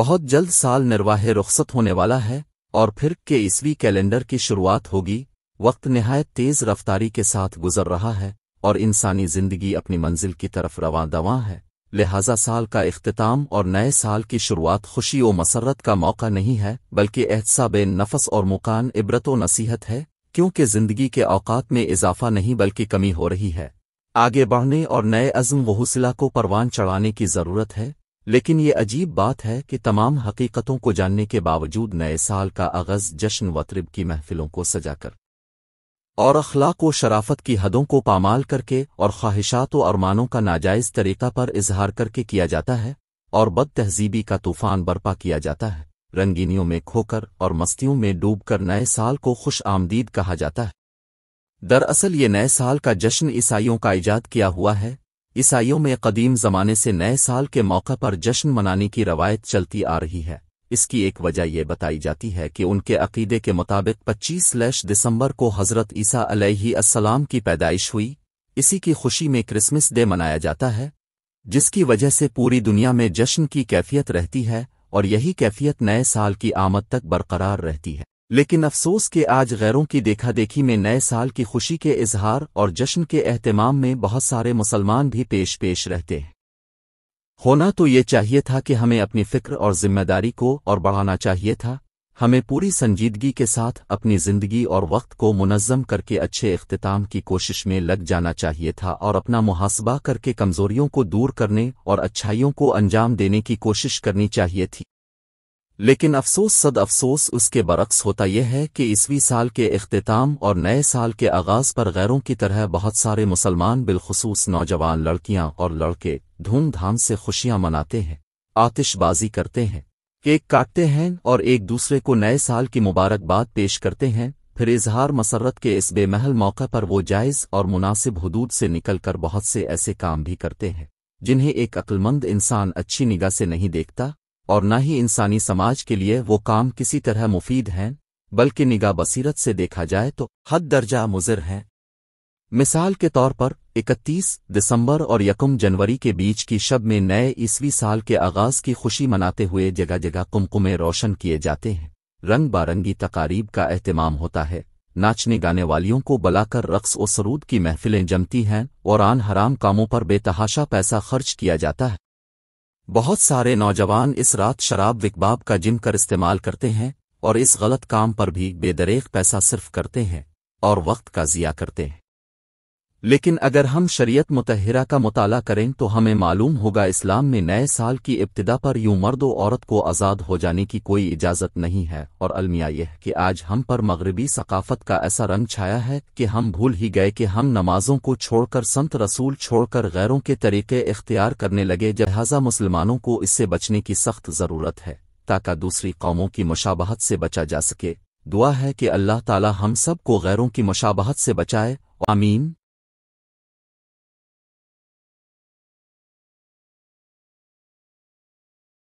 बहुत जल्द साल निर्वाह रुख्सत होने वाला है और फिर के ईस्वी कैलेंडर की शुरुआत होगी वक्त नहायत तेज रफ्तारी के साथ गुजर रहा है और इंसानी जिंदगी अपनी मंजिल की तरफ रवा दवा है लिहाजा साल का अख्ताम और नए साल की शुरुआत खुशी व मसरत का मौका नहीं है बल्कि एहसाब नफस और मुकान इबरत व नसीहत है क्योंकि जिंदगी के औकात में इजाफा नहीं बल्कि कमी हो रही है आगे बढ़ने और नए अज़म व हौसला को परवान चढ़ाने की ज़रूरत है लेकिन ये अजीब बात है कि तमाम हकीकतों को जानने के बावजूद नए साल का आगाज जश्न वतरब की महफिलों को सजाकर और अखलाक व शराफत की हदों को पामाल करके और ख्वाहिशात व अरमानों का नाजायज तरीका पर इजहार करके किया जाता है और बद तहजीबी का तूफान बर्पा किया जाता है रंगीनियों में खोकर और मस्तियों में डूबकर नए साल को खुश आमदीद कहा जाता है दरअसल ये नए साल का जश्न ईसाइयों का ईजाद किया हुआ है ईसाइयों में कदीम जमाने से नए साल के मौका पर जश्न मनाने की रवायत चलती आ रही है इसकी एक वजह यह बताई जाती है कि उनके अकीदे के मुताबिक 25 लैश दिसंबर को हज़रत ईसा असलाम की पैदाइश हुई इसी की खुशी में क्रिसमस डे मनाया जाता है जिसकी वजह से पूरी दुनिया में जश्न की कैफियत रहती है और यही कैफियत नए साल की आमद तक बरकरार रहती है लेकिन अफसोस के आज गैरों की देखा देखी में नए साल की खुशी के इजहार और जश्न के अहतमाम में बहुत सारे मुसलमान भी पेश पेश रहते हैं होना तो ये चाहिए था कि हमें अपनी फ़िक्र और जिम्मेदारी को और बढ़ाना चाहिए था हमें पूरी संजीदगी के साथ अपनी ज़िंदगी और वक्त को मुनज़म करके अच्छे अख्ताम की कोशिश में लग जाना चाहिए था और अपना मुहासबा करके कमज़ोरियों को दूर करने और अच्छाइयों को अंजाम देने की कोशिश करनी चाहिए थी लेकिन अफसोस सद अफसोस उसके बरक्स होता यह है कि ईसवी साल के अख्ताम और नए साल के आगाज़ पर गैरों की तरह बहुत सारे मुसलमान बिलखसूस नौजवान लड़कियां और लड़के धूमधाम से खुशियां मनाते हैं आतिशबाजी करते हैं केक काटते हैं और एक दूसरे को नए साल की मुबारकबाद पेश करते हैं फिर इजहार मसरत के इस बेमहल मौके पर वो जायज़ और मुनासिब हदूद से निकलकर बहुत से ऐसे काम भी करते हैं जिन्हें एक अक्लमंद इंसान अच्छी निगाह से नहीं देखता और न ही इंसानी समाज के लिए वो काम किसी तरह मुफीद हैं बल्कि निगाह बसीरत से देखा जाए तो हद दर्जा मुजर हैं मिसाल के तौर पर 31 दिसंबर और यकम जनवरी के बीच की शब में नए ईस्वी साल के आगाज की खुशी मनाते हुए जगह जगह कुमकुमे रोशन किए जाते हैं रंग बारंगी तकारीब का अहतमाम होता है नाचने गाने वालियों को बलाकर रक्स व सरूद की महफिलें जमती हैं और आन हराम कामों पर बेतहाशा पैसा खर्च किया जाता है बहुत सारे नौजवान इस रात शराब विकबाब का जिम कर इस्तेमाल करते हैं और इस गलत काम पर भी बेदरेख पैसा सिर्फ करते हैं और वक्त का जिया करते हैं लेकिन अगर हम शरीयत मुतहरा का मताल करें तो हमें मालूम होगा इस्लाम में नए साल की इब्तदा पर यूं मर्द औरत को आज़ाद हो जाने की कोई इजाज़त नहीं है और अलमिया यह कि आज हम पर मगरबी सकाफ़त का ऐसा रंग छाया है कि हम भूल ही गए कि हम नमाजों को छोड़कर संत रसूल छोड़कर गैरों के तरीके इख्तियार करने लगे जहाजा मुसलमानों को इससे बचने की सख्त ज़रूरत है ताकि दूसरी कौमों की मुशाबहत से बचा जा सके दुआ है कि अल्लाह ताला हम सब को गैरों की मुशाबहत से बचाए आमीन